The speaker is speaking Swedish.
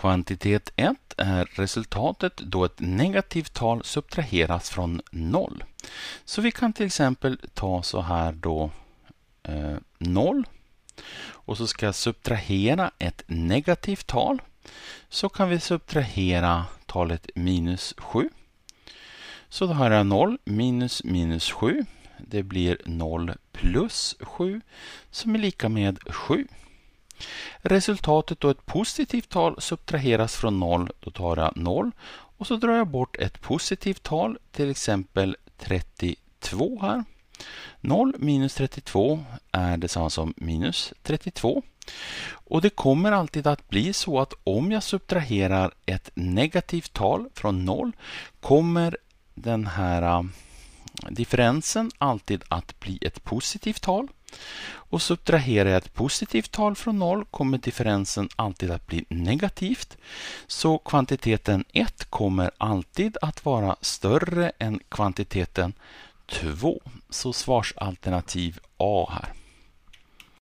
Kvantitet 1 är resultatet då ett negativt tal subtraheras från 0. Så vi kan till exempel ta så här då eh, och så ska jag subtrahera ett negativt tal. Så kan vi subtrahera talet minus 7. Så då har jag 0 minus minus 7. Det blir 0 plus 7 som är lika med 7. Resultatet då ett positivt tal subtraheras från 0, då tar jag 0 och så drar jag bort ett positivt tal, till exempel 32 här. 0 minus 32 är detsamma som minus 32. Och det kommer alltid att bli så att om jag subtraherar ett negativt tal från 0 kommer den här äh, differensen alltid att bli ett positivt tal. Och subtraherar jag ett positivt tal från 0 kommer differensen alltid att bli negativt. Så kvantiteten 1 kommer alltid att vara större än kvantiteten 2. Så svarsalternativ A här.